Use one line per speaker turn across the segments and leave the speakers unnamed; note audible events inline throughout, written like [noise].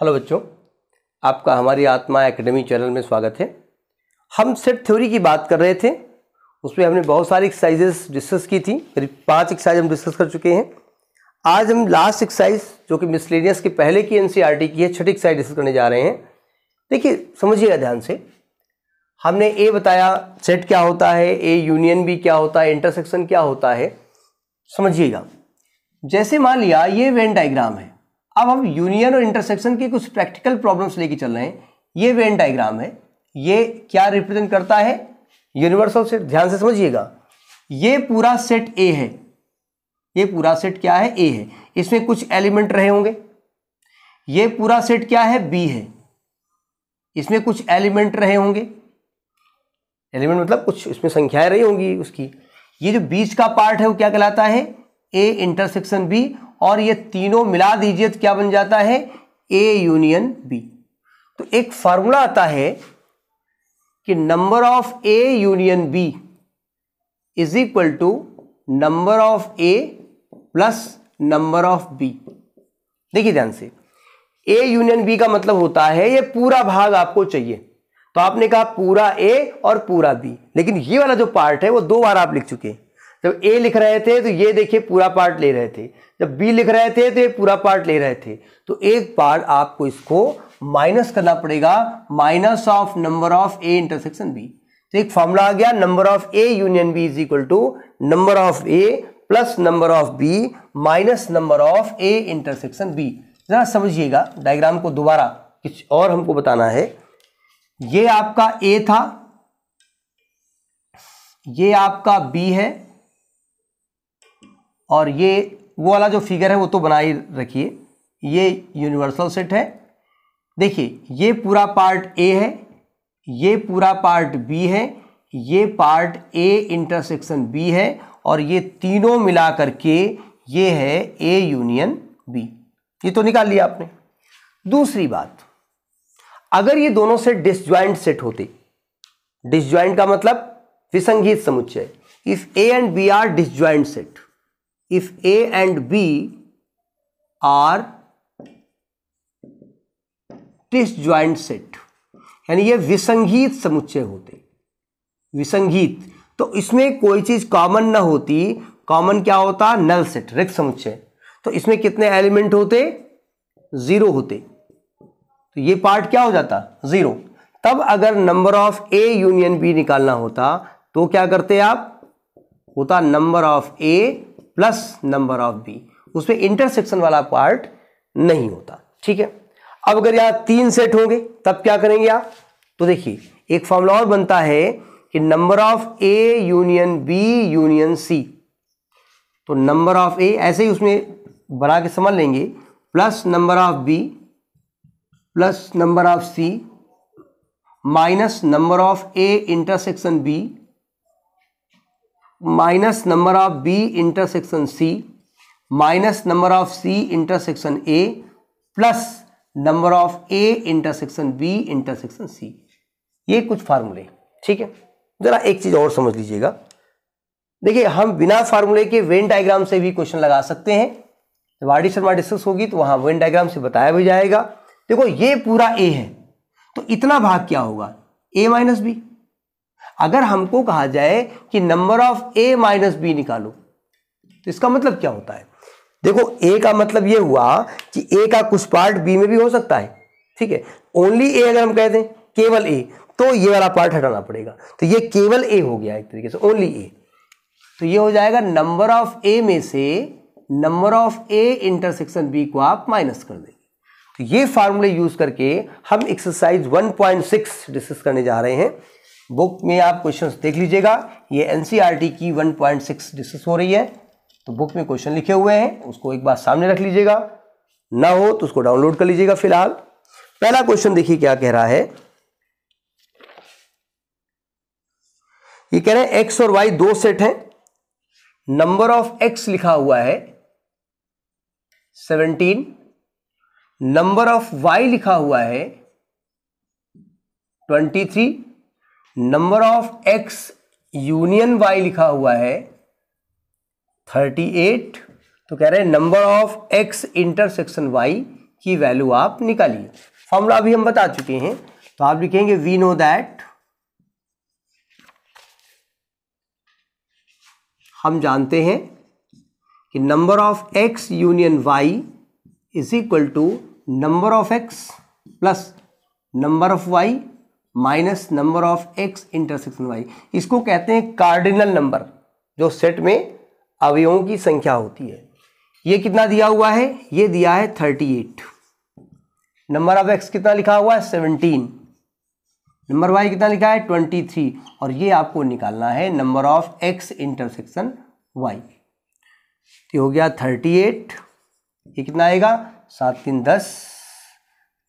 hello बच्चों आपका हमारी आत्मा एकेडमी चैनल में स्वागत है हम सेट थ्योरी की बात कर रहे थे उसमें हमने बहुत सारी एक्सरसाइजेस डिस्कस की थी करीब पांच एक्सरसाइज हम डिस्कस कर चुके हैं आज हम लास्ट एक्सरसाइज जो कि मिसलेनियस के पहले की एन e की है छठी एक्सरसाइज डिस्कस करने जा रहे हैं देखिए समझिएगा ध्यान से हमने ए बताया सेट क्या होता है ए यूनियन बी क्या होता है इंटरसेक्शन क्या होता है समझिएगा जैसे मान लिया ये वेन डाइग्राम है अब हम यूनियन और इंटरसेक्शन की कुछ प्रैक्टिकल प्रॉब्लम्स लेके चल रहे हैं ये वेन डायग्राम है ये क्या रिप्रेजेंट करता है यूनिवर्सल सेट ध्यान से समझिएगा ये पूरा सेट ए है ये पूरा सेट क्या है ए है इसमें कुछ एलिमेंट रहे होंगे ये पूरा सेट क्या है बी है इसमें कुछ एलिमेंट रहे होंगे एलिमेंट मतलब कुछ इसमें संख्याएं रही होंगी उसकी ये जो बीच का पार्ट है वो क्या कहलाता है ए इंटरसेक्शन बी और ये तीनों मिला दीजिए तो क्या बन जाता है ए यूनियन बी तो एक फार्मूला आता है कि number of A union B is equal to number of A plus number of B देखिए ध्यान से ए यूनियन बी का मतलब होता है ये पूरा भाग आपको चाहिए तो आपने कहा पूरा ए और पूरा बी लेकिन ये वाला जो पार्ट है वो दो बार आप लिख चुके हैं जब ए लिख रहे थे तो ये देखिए पूरा पार्ट ले रहे थे जब बी लिख रहे थे तो ये पूरा पार्ट ले रहे थे तो एक पार्ट आपको इसको माइनस करना पड़ेगा minus of number of A intersection B तो एक फॉर्मूला आ गया number of A union B is equal to number of A plus number of B minus number of A intersection B जरा समझिएगा डायग्राम को दोबारा कुछ और हमको बताना है ये आपका ए था ये आपका बी है और ये वो वाला जो फिगर है वो तो बनाए रखिए ये यूनिवर्सल सेट है देखिए ये पूरा पार्ट ए है ये पूरा पार्ट बी है ये पार्ट ए इंटरसेक्शन बी है और ये तीनों मिला करके ये है ए यूनियन बी ये तो निकाल लिया आपने दूसरी बात अगर ये दोनों सेट डिसज्वाइंट सेट होते डिसज्वाइंट का मतलब विसंगीत समुच्चय if A and B are disjoint set if A and B are disjoint set यानी ये विसंगीत समुच्चय होते विसंगीत तो इसमें कोई चीज़ कॉमन ना होती कॉमन क्या होता नल सेट रिक्त समुच्चय तो इसमें कितने एलिमेंट होते ज़ीरो होते तो ये पार्ट क्या हो जाता ज़ीरो तब अगर number of A union B निकालना होता तो क्या करते आप होता number of A plus number of B उसमें इंटरसेक्शन वाला पार्ट नहीं होता ठीक है अब अगर यहां तीन सेट होंगे तब क्या करेंगे आप तो देखिए एक फॉर्मूला और बनता है कि number of A union B union C तो नंबर ऑफ ए ऐसे ही उसमें बना के समझ लेंगे plus number of B plus number of C minus number of A intersection B minus number of B intersection C minus number of C intersection A plus number of A intersection B intersection C ये कुछ फार्मूले ठीक है जरा एक चीज और समझ लीजिएगा देखिए हम बिना फार्मूले के वेन डायग्राम से भी क्वेश्चन लगा सकते हैं जब आर शर्मा डिस्कस होगी तो वहां वेन डायग्राम से बताया भी जाएगा देखो ये पूरा ए है तो इतना भाग क्या होगा ए माइनस बी अगर हमको कहा जाए कि number of A minus B निकालो तो इसका मतलब क्या होता है देखो ए का मतलब यह हुआ कि ए का कुछ पार्ट बी में भी हो सकता है ठीक है ओनली ए अगर हम कह दें केवल ए तो ये वाला पार्ट हटाना पड़ेगा तो ये केवल ए हो गया एक तरीके से ओनली ए तो ये हो जाएगा नंबर ऑफ ए में से number of A intersection B को आप माइनस कर देंगे तो ये फार्मूले यूज करके हम एक्सरसाइज 1.6 डिस्कस करने जा रहे हैं बुक में आप क्वेश्चन देख लीजिएगा ये एन e की 1.6 डिस्कस हो रही है तो बुक में क्वेश्चन लिखे हुए हैं उसको एक बार सामने रख लीजिएगा ना हो तो उसको डाउनलोड कर लीजिएगा फिलहाल पहला क्वेश्चन देखिए क्या कह रहा है ये कह रहे हैं एक्स और वाई दो सेट हैं नंबर ऑफ एक्स लिखा हुआ है सेवनटीन नंबर ऑफ वाई लिखा हुआ है twenty three number of X union Y लिखा हुआ है थर्टी एट तो कह रहे हैं number of X intersection Y की वैल्यू आप निकालिए फॉर्मूला अभी हम बता चुके हैं तो आप लिखेंगे वी नो दैट हम जानते हैं कि number of X union Y is equal to number of X plus number of Y minus number of X intersection Y इसको कहते हैं कार्डिनल नंबर जो सेट में अवयवों की संख्या होती है ये कितना दिया हुआ है ये दिया है thirty eight number of X कितना लिखा हुआ है सेवनटीन नंबर वाई कितना लिखा है ट्वेंटी थ्री और ये आपको निकालना है number of X intersection Y तो हो गया थर्टी एट ये कितना आएगा सात तीन दस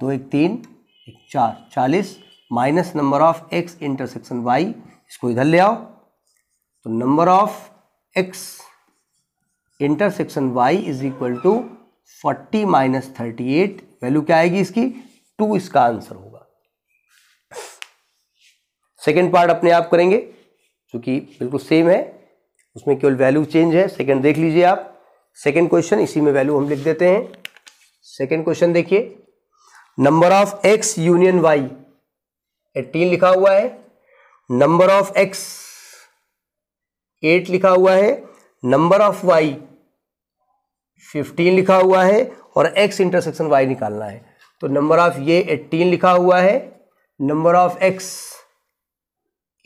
दो एक तीन एक चार चालीस minus number of X intersection Y इसको इधर ले आओ तो number of X intersection Y is equal to forty minus thirty eight value क्या आएगी इसकी टू इसका आंसर होगा सेकेंड पार्ट अपने आप करेंगे क्योंकि बिल्कुल सेम है उसमें केवल वैल्यू चेंज है सेकेंड देख लीजिए आप सेकेंड क्वेश्चन इसी में वैल्यू हम लिख देते हैं सेकेंड क्वेश्चन देखिए number of X union Y eighteen लिखा हुआ है नंबर ऑफ एक्स एट लिखा हुआ है नंबर ऑफ वाई फिफ्टीन लिखा हुआ है और एक्स इंटरसेक्शन वाई निकालना है तो नंबर ऑफ ये एट्टीन लिखा हुआ है नंबर ऑफ एक्स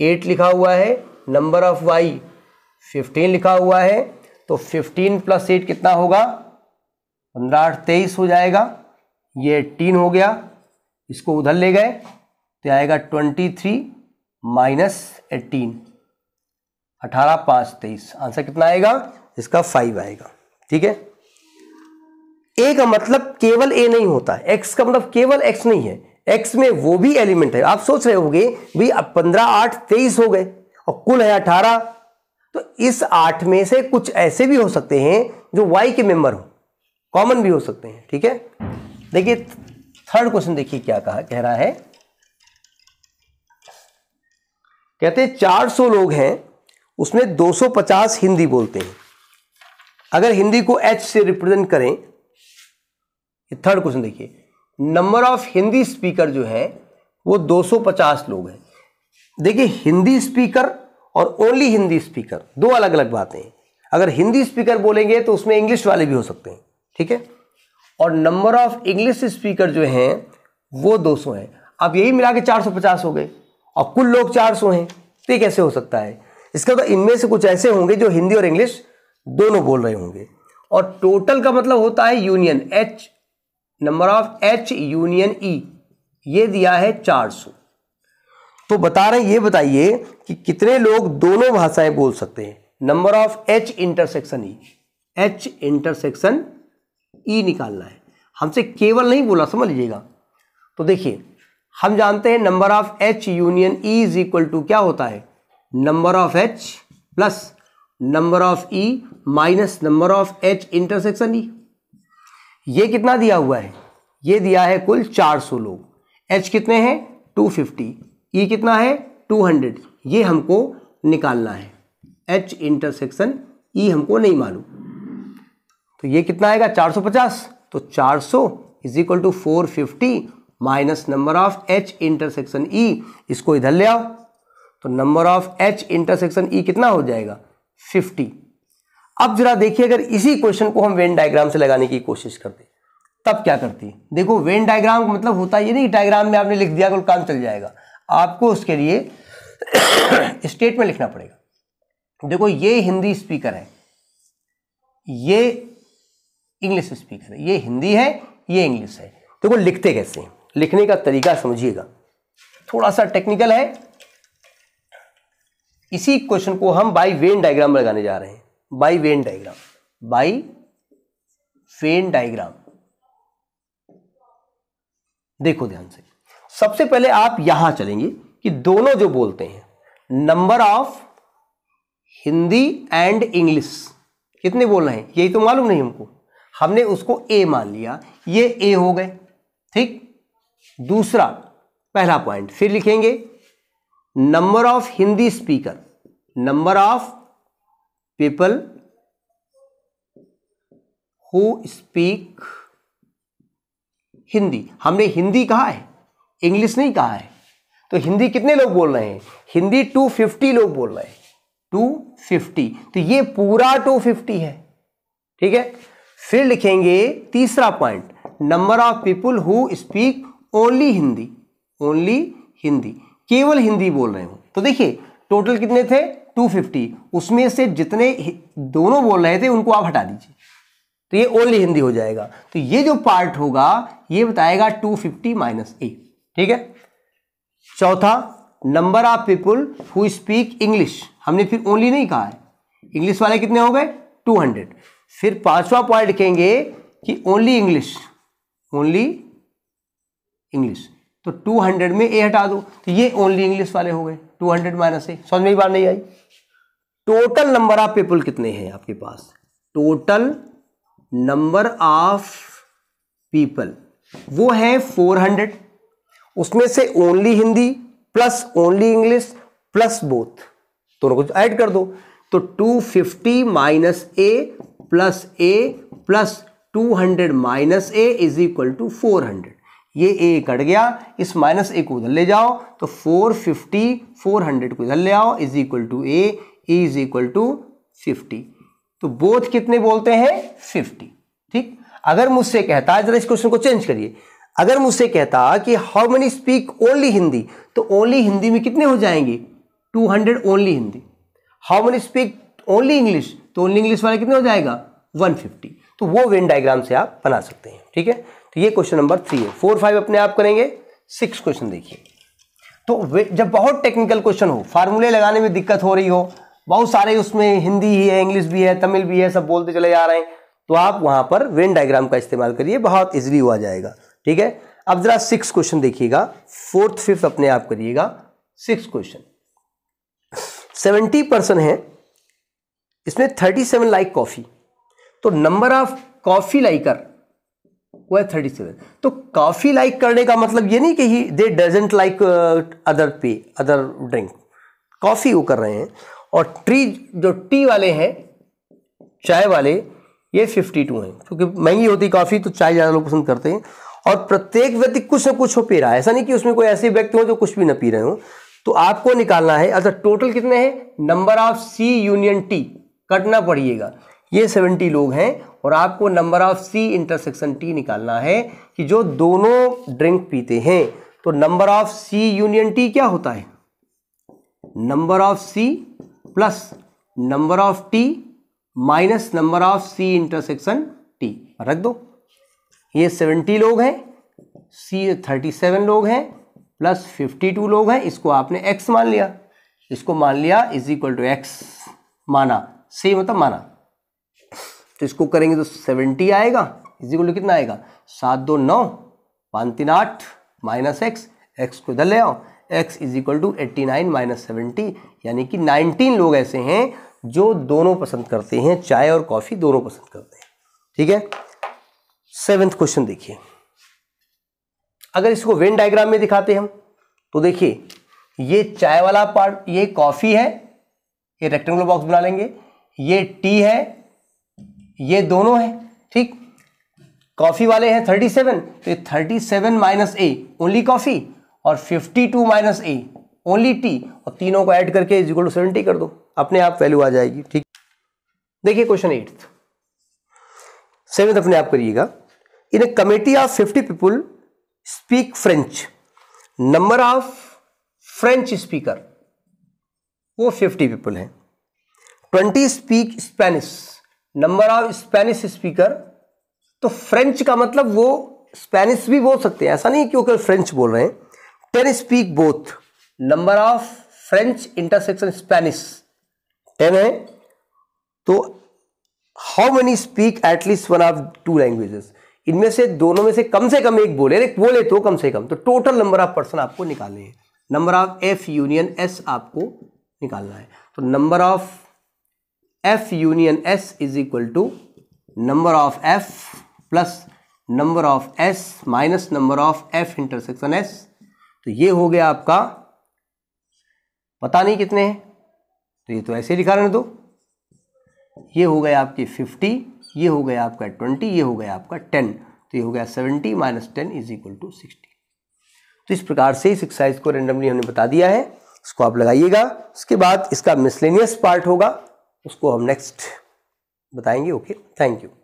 एट लिखा हुआ है नंबर ऑफ वाई फिफ्टीन लिखा हुआ है तो फिफ्टीन प्लस एट कितना होगा पंद्रह आठ तेईस हो जाएगा ये एट्टीन हो गया इसको उधर ले गए तो आएगा ट्वेंटी थ्री माइनस एटीन अठारह पाँच तेईस आंसर कितना आएगा इसका फाइव आएगा ठीक है ए का मतलब केवल ए नहीं होता एक्स का मतलब केवल एक्स नहीं है एक्स में वो भी एलिमेंट है आप सोच रहे होंगे भी अब पंद्रह आठ तेईस हो गए और कुल है अठारह तो इस आठ में से कुछ ऐसे भी हो सकते हैं जो वाई के मेंबर हो कॉमन भी हो सकते हैं ठीक है देखिए थर्ड क्वेश्चन देखिए क्या कहा कह रहा है कहते चार 400 लोग हैं उसमें 250 हिंदी बोलते हैं अगर हिंदी को एच से रिप्रेजेंट करें थर्ड क्वेश्चन देखिए नंबर ऑफ हिंदी स्पीकर जो है वो 250 लोग हैं देखिए हिंदी स्पीकर और ओनली हिंदी स्पीकर दो अलग अलग बातें हैं अगर हिंदी स्पीकर बोलेंगे तो उसमें इंग्लिश वाले भी हो सकते हैं ठीक है और नंबर ऑफ इंग्लिश स्पीकर जो हैं वो 200 हैं अब यही मिला के चार हो गए और कुल लोग चार सौ हैं तो ये कैसे हो सकता है इसका तो इनमें से कुछ ऐसे होंगे जो हिंदी और इंग्लिश दोनों बोल रहे होंगे और टोटल का मतलब होता है union H number of H union E ये दिया है चार सौ तो बता रहे हैं ये बताइए कि कितने लोग दोनों भाषाएं बोल सकते हैं number of H intersection E H intersection E निकालना है हमसे केवल नहीं बोला समझ लीजिएगा तो देखिए हम जानते हैं number of H union E is equal to क्या होता है number of H plus number of E minus number of H intersection E ये कितना दिया हुआ है ये दिया है कुल 400 लोग एच कितने हैं 250 फिफ्टी ई कितना है 200 ये हमको निकालना है एच इंटरसेक्शन ई हमको नहीं मालूम तो ये कितना आएगा 450 तो 400 सौ is equal to four fifty minus number of H intersection E इसको इधर ले आओ तो number of H intersection E कितना हो जाएगा फिफ्टी अब जरा देखिए अगर इसी क्वेश्चन को हम वेन डायग्राम से लगाने की कोशिश करते तब क्या करती देखो वेन डायग्राम का मतलब होता ये नहीं डायग्राम में आपने लिख दिया तो काम चल जाएगा आपको उसके लिए [coughs] स्टेट में लिखना पड़ेगा देखो ये हिंदी स्पीकर है ये इंग्लिश स्पीकर है ये हिंदी है ये इंग्लिश है देखो लिखते कैसे हैं लिखने का तरीका समझिएगा थोड़ा सा टेक्निकल है इसी क्वेश्चन को हम बाई वेन डायग्राम लगाने जा रहे हैं by Venn diagram by Venn diagram देखो ध्यान से सबसे पहले आप यहां चलेंगे कि दोनों जो बोलते हैं number of Hindi and English कितने बोल रहे हैं यही तो मालूम नहीं हमको हमने उसको ए मान लिया ये ए हो गए ठीक दूसरा पहला पॉइंट फिर लिखेंगे number of Hindi speaker number of people who speak Hindi हमने हिंदी कहा है इंग्लिश नहीं कहा है तो हिंदी कितने लोग बोल रहे हैं हिंदी 250 लोग बोल रहे हैं 250 तो ये पूरा 250 है ठीक है फिर लिखेंगे तीसरा point number of people who speak only Hindi only Hindi केवल हिंदी बोल रहे हो तो देखिए टोटल कितने थे 250 उसमें से जितने दोनों बोल रहे थे उनको आप हटा दीजिए तो ये ओनली हिंदी हो जाएगा तो ये जो पार्ट होगा ये बताएगा 250 फिफ्टी माइनस ए ठीक है चौथा number of people who speak English हमने फिर ओनली नहीं कहा है इंग्लिश वाले कितने हो गए 200 फिर पांचवा पॉइंट कहेंगे कि ओनली इंग्लिश ओनली इंग्लिश तो टू हंड्रेड में ए हटा दो तो ये ओनली इंग्लिश वाले हो गए टू हंड्रेड माइनस ए समझ में बात नहीं आई टोटल नंबर ऑफ पीपल कितने हैं आपके पास टोटल नंबर ऑफ पीपल वो है फोर हंड्रेड उसमें से only Hindi plus only English plus both दोनों को ऐड कर दो तो two fifty minus A plus A plus two hundred minus A is equal to four hundred ये ए कट गया इस माइनस ए को उधर ले जाओ तो फोर फिफ्टी फोर हंड्रेड को इधर ले आओ is equal to A is equal to fifty तो बोथ कितने बोलते हैं फिफ्टी ठीक अगर मुझसे कहता है जरा इस क्वेश्चन को चेंज करिए अगर मुझसे कहता कि how many speak only Hindi तो ओनली हिंदी में कितने हो जाएंगे two hundred only Hindi how many speak only English तो ओनली इंग्लिश वाला कितने हो जाएगा वन फिफ्टी तो वो वेन डायग्राम से आप बना सकते हैं ठीक है तो ये क्वेश्चन नंबर थ्री है फोर फाइव अपने आप करेंगे सिक्स क्वेश्चन देखिए तो जब बहुत टेक्निकल क्वेश्चन हो फार्मूले लगाने में दिक्कत हो रही हो बहुत सारे उसमें हिंदी ही है इंग्लिश भी है तमिल भी है सब बोलते चले जा रहे हैं तो आप वहां पर वेन डायग्राम का इस्तेमाल करिए बहुत इजीली हुआ जाएगा ठीक है अब जरा सिक्स क्वेश्चन देखिएगा फोर्थ फिफ्थ अपने आप करिएगा सिक्स क्वेश्चन सेवेंटी परसेंट है इसमें थर्टी सेवन लाइक कॉफ़ी तो नंबर ऑफ कॉफ़ी लाइकर वो है थर्टी सेवन तो काफ़ी लाइक करने का मतलब ये नहीं कि ही दे डजेंट लाइक अदर पे अदर ड्रिंक कॉफ़ी वो कर रहे हैं और ट्री जो टी वाले हैं चाय वाले ये फिफ्टी टू हैं क्योंकि महंगी होती काफ़ी तो चाय ज़्यादा लोग पसंद करते हैं और प्रत्येक व्यक्ति कुछ ना कुछ हो पी रहा है ऐसा नहीं कि उसमें कोई ऐसे व्यक्ति हो जो कुछ भी ना पी रहे हो तो आपको निकालना है अच्छा टोटल कितने हैं number of C union T कटना पड़िएगा ये सेवेंटी लोग हैं और आपको number of C intersection T निकालना है कि जो दोनों ड्रिंक पीते हैं तो number of C union T क्या होता है number of C plus number of T minus number of C intersection T रख दो ये सेवेंटी लोग हैं सी थर्टी सेवन लोग हैं प्लस फिफ्टी टू लोग हैं इसको आपने एक्स मान लिया इसको मान लिया इज इक्वल टू एक्स माना सी मतलब माना तो इसको करेंगे तो सेवेंटी आएगा इजिकल कितना आएगा सात दो नौ पाँच तीन आठ माइनस एक्स एक्स को इधर ले आओ X is equal to eighty nine minus seventy यानी कि नाइनटीन लोग ऐसे हैं जो दोनों पसंद करते हैं चाय और कॉफ़ी दोनों पसंद करते हैं ठीक है सेवेंथ क्वेश्चन देखिए अगर इसको वेन डायग्राम में दिखाते हम तो देखिए ये चाय वाला पार्ट ये कॉफ़ी है ये रेक्टेंगुलर बॉक्स बना लेंगे ये टी है ये दोनों है ठीक कॉफ़ी वाले हैं थर्टी सेवन तो ये thirty seven minus A only coffee और fifty two minus A only tea और तीनों को ऐड करके इजिकल टू सेवेंटी कर दो अपने आप वैल्यू आ जाएगी ठीक देखिए क्वेश्चन एट्थ सेवेंथ अपने आप करिएगा in a committee of fifty people speak French number of French speaker वो फिफ्टी पीपल हैं twenty speak Spanish number of Spanish speaker तो फ्रेंच का मतलब वो स्पेनिश भी बोल सकते हैं ऐसा नहीं क्योंकि फ्रेंच बोल रहे हैं ten speak both number of French intersection Spanish ten है तो how many speak at least one of two languages इनमें से दोनों में से कम से कम एक बोले एक बोले तो कम से कम तो टोटल नंबर ऑफ पर्सन आपको निकालने हैं number of F union S आपको निकालना है तो number of F union S is equal to number of F plus number of S minus number of F intersection S तो ये हो गया आपका पता नहीं कितने हैं तो ये तो ऐसे दिखा रहे दो ये हो गया आपके फिफ्टी ये हो गया आपका ट्वेंटी ये हो गया आपका टेन तो ये हो गया seventy minus ten is equal to sixty तो इस प्रकार से इस एक्सरसाइज को रेंडमली हमने बता दिया है इसको आप लगाइएगा उसके बाद इसका मिसलेनियस पार्ट होगा उसको हम नेक्स्ट बताएंगे ओके थैंक यू